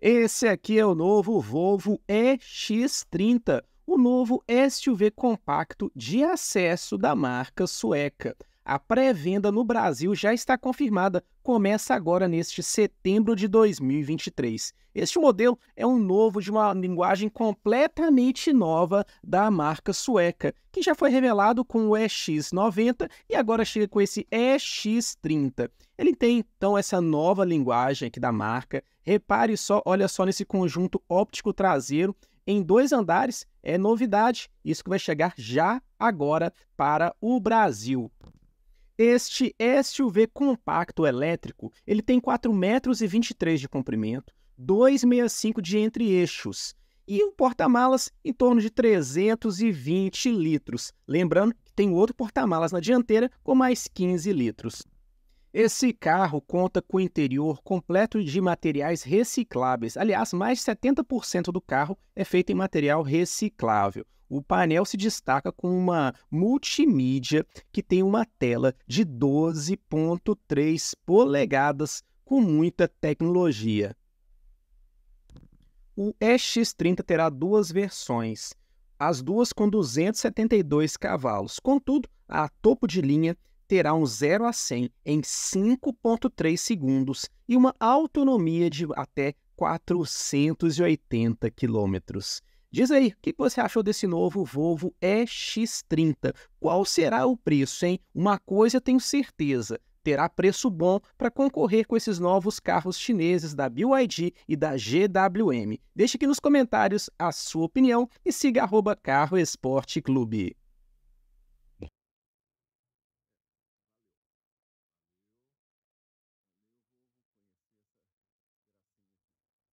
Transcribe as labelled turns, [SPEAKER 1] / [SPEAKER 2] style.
[SPEAKER 1] Esse aqui é o novo Volvo EX30, o novo SUV compacto de acesso da marca sueca. A pré-venda no Brasil já está confirmada, começa agora neste setembro de 2023. Este modelo é um novo de uma linguagem completamente nova da marca sueca, que já foi revelado com o EX90 e agora chega com esse EX30. Ele tem então essa nova linguagem aqui da marca. Repare só, olha só nesse conjunto óptico traseiro em dois andares, é novidade, isso que vai chegar já agora para o Brasil. Este SUV compacto elétrico, ele tem 4,23 metros de comprimento, 2,65 de entre-eixos e um porta-malas em torno de 320 litros. Lembrando que tem outro porta-malas na dianteira com mais 15 litros. Esse carro conta com o interior completo de materiais recicláveis. Aliás, mais de 70% do carro é feito em material reciclável. O painel se destaca com uma multimídia que tem uma tela de 12,3 polegadas com muita tecnologia. O EX30 terá duas versões, as duas com 272 cavalos. Contudo, a topo de linha terá um 0 a 100 em 5,3 segundos e uma autonomia de até 480 quilômetros. Diz aí, o que você achou desse novo Volvo EX30? Qual será o preço, hein? Uma coisa tenho certeza, terá preço bom para concorrer com esses novos carros chineses da BYD e da GWM. Deixe aqui nos comentários a sua opinião e siga arroba Carro Esporte Clube.